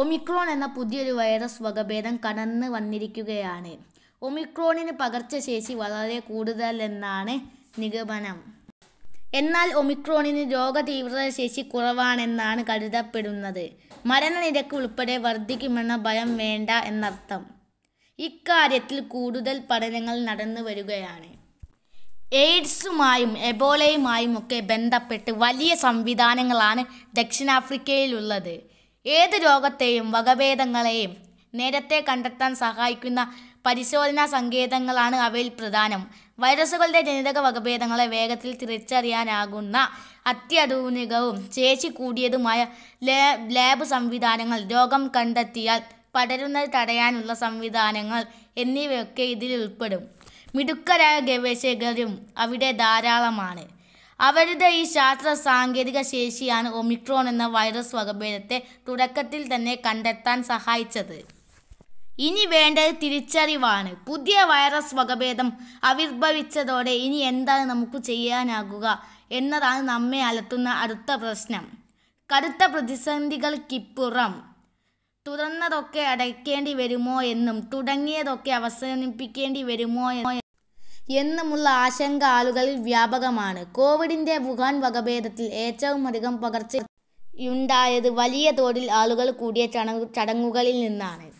Omicron എന്ന പുതിയൊരു virus വകഭേദം കടന്ന് വന്നിരിക്കുകയാണ് ഒമിക്രോണിന് പകർച്ചശേഷി വളരെ കൂടുതലെന്നാണ് നിഗമനം എന്നാൽ ഒമിക്രോണിന് രോഗ തീവ്രത ശേഷി കുറവാണെന്നാണ് കരുതപ്പെടുന്നത് മരണനിരക്ക് ഉൾപ്പെടെ വർദ്ധിക്കുമെന്ന ഭയം വേണ്ട എന്നർത്ഥം ഇക്കാര്യത്തിൽ കൂടുതൽ പഠനങ്ങൾ നടന്നു വരികയാണ് എയ്ഡ്സുമായും എബോളയുമായും ഒക്കെ ബന്ധപ്പെട്ട് വലിയ സംവിധാനങ്ങളാണ് ദക്ഷിണാഫ്രിക്കയിലുള്ളത് ഏത് രോഗത്തെയും വകഭേദങ്ങളെയും നേരത്തെ കണ്ടെത്താൻ സഹായിക്കുന്ന പരിശോധനാ സങ്കേതങ്ങളാണ് അവയിൽ പ്രധാനം വൈറസുകളുടെ ജനിതക വകഭേദങ്ങളെ വേഗത്തിൽ തിരിച്ചറിയാനാകുന്ന അത്യാധുനികവും ശേഷി കൂടിയതുമായ ലാബ് സംവിധാനങ്ങൾ രോഗം കണ്ടെത്തിയാൽ പടരുന്നത് തടയാനുള്ള സംവിധാനങ്ങൾ എന്നിവയൊക്കെ ഇതിൽ ഉൾപ്പെടും മിടുക്കരായ ഗവേഷകരും അവിടെ ധാരാളമാണ് അവരുടെ ഈ ശാസ്ത്ര സാങ്കേതിക ശേഷിയാണ് ഒമിക്രോൺ എന്ന വൈറസ് വകഭേദത്തെ തുടക്കത്തിൽ തന്നെ കണ്ടെത്താൻ സഹായിച്ചത് ഇനി വേണ്ടത് തിരിച്ചറിവാണ് പുതിയ വൈറസ് വകഭേദം ആവിർഭവിച്ചതോടെ ഇനി എന്താണ് നമുക്ക് ചെയ്യാനാകുക എന്നതാണ് നമ്മെ അലത്തുന്ന അടുത്ത പ്രശ്നം കടുത്ത പ്രതിസന്ധികൾക്കിപ്പുറം തുറന്നതൊക്കെ അടയ്ക്കേണ്ടി വരുമോ എന്നും തുടങ്ങിയതൊക്കെ അവസാനിപ്പിക്കേണ്ടി വരുമോ എന്നുമുള്ള ആശങ്ക ആളുകളിൽ വ്യാപകമാണ് കോവിഡിന്റെ വുഹാൻ വകഭേദത്തിൽ ഏറ്റവുമധികം പകർച്ചയുണ്ടായത് വലിയ തോതിൽ ആളുകൾ കൂടിയ ചടങ്ങുകളിൽ നിന്നാണ്